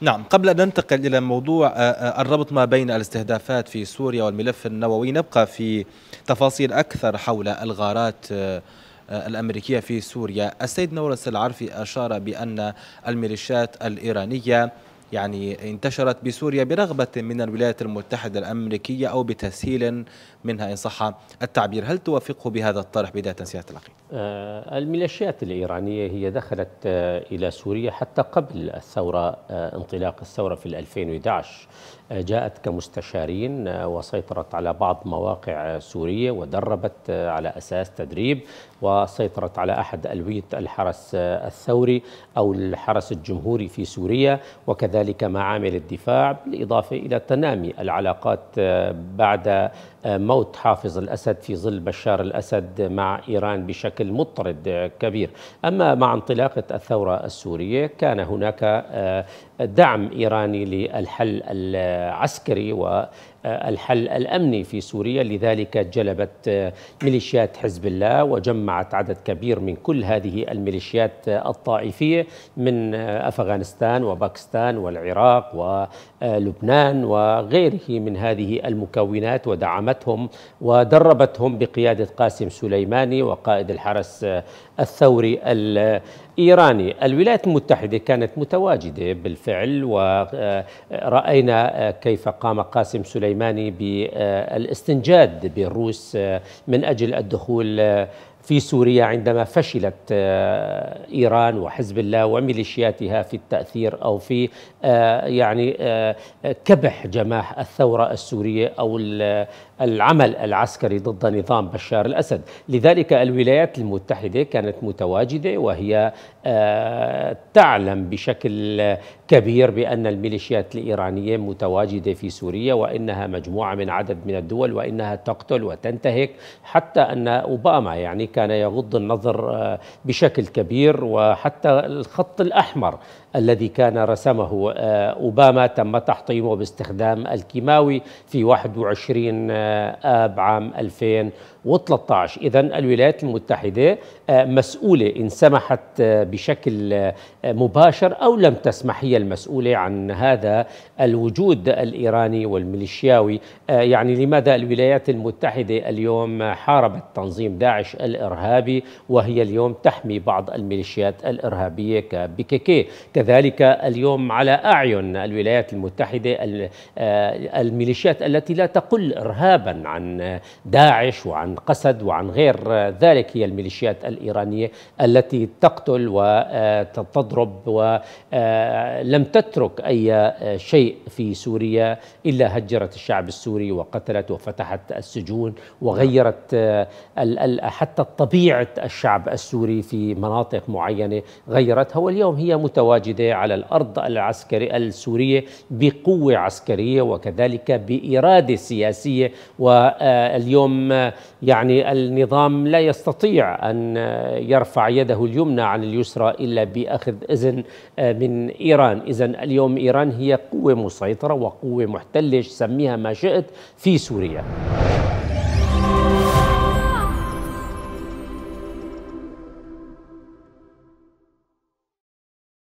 نعم قبل أن ننتقل إلى موضوع آه، آه، الربط ما بين الاستهدافات في سوريا والملف النووي نبقى في تفاصيل أكثر حول الغارات آه، الأمريكية في سوريا السيد نورس العرفي أشار بأن الميليشيات الإيرانية يعني انتشرت بسوريا برغبة من الولايات المتحدة الأمريكية أو بتسهيل منها إن صح التعبير هل توافقه بهذا الطرح بداية سيادة العقيد؟ آه، الميليشيات الإيرانية هي دخلت آه، إلى سوريا حتى قبل الثورة آه، انطلاق الثورة في 2011 جاءت كمستشارين وسيطرت على بعض مواقع سورية ودربت على أساس تدريب وسيطرت على أحد ألوية الحرس الثوري أو الحرس الجمهوري في سوريا وكذلك وكذلك معامل الدفاع بالإضافة إلى تنامي العلاقات آه، بعد آه، موت حافظ الأسد في ظل بشار الأسد مع إيران بشكل مطرد آه، كبير أما مع انطلاقة الثورة السورية كان هناك دعم ايراني للحل العسكري والحل الامني في سوريا لذلك جلبت ميليشيات حزب الله وجمعت عدد كبير من كل هذه الميليشيات الطائفيه من افغانستان وباكستان والعراق ولبنان وغيره من هذه المكونات ودعمتهم ودربتهم بقياده قاسم سليماني وقائد الحرس الثوري إيراني الولايات المتحدة كانت متواجدة بالفعل ورأينا كيف قام قاسم سليماني بالاستنجاد بالروس آه، من أجل الدخول آه، في سوريا عندما فشلت آه، ايران وحزب الله وميليشياتها في التاثير او في آه، يعني آه، كبح جماح الثوره السوريه او العمل العسكري ضد نظام بشار الاسد، لذلك الولايات المتحده كانت متواجده وهي تعلم بشكل كبير بان الميليشيات الايرانيه متواجده في سوريا وانها مجموعه من عدد من الدول وانها تقتل وتنتهك حتى ان اوباما يعني كان يغض النظر آه، بشكل كبير وحتى الخط الأحمر الذي كان رسمه آه، أوباما تم تحطيمه باستخدام الكيماوي في 21 آه، آب عام 2013 إذا الولايات المتحدة مسؤولة إن سمحت بشكل مباشر أو لم تسمح هي المسؤولة عن هذا الوجود الإيراني والميليشياوي يعني لماذا الولايات المتحدة اليوم حاربت تنظيم داعش الإرهابي وهي اليوم تحمي بعض الميليشيات الإرهابية كبيكيكي كذلك اليوم على أعين الولايات المتحدة آه، الميليشيات التي لا تقل إرهابا عن داعش وعن قسد وعن غير ذلك هي الميليشيات الإيرانية التي تقتل وتضرب آه، ولم آه، تترك أي شيء في سوريا إلا هجرت الشعب السوري وقتلت وفتحت السجون وغيرت حتى طبيعة الشعب السوري في مناطق معينة غيرتها واليوم هي متواجدة على الأرض العسكرية السورية بقوة عسكرية وكذلك بإرادة سياسية واليوم يعني النظام لا يستطيع أن يرفع يده اليمنى عن اليسرى إلا بأخذ إذن من إيران إذا اليوم إيران هي قوة مسيطرة وقوة محتلة سميها ما شئت في سوريا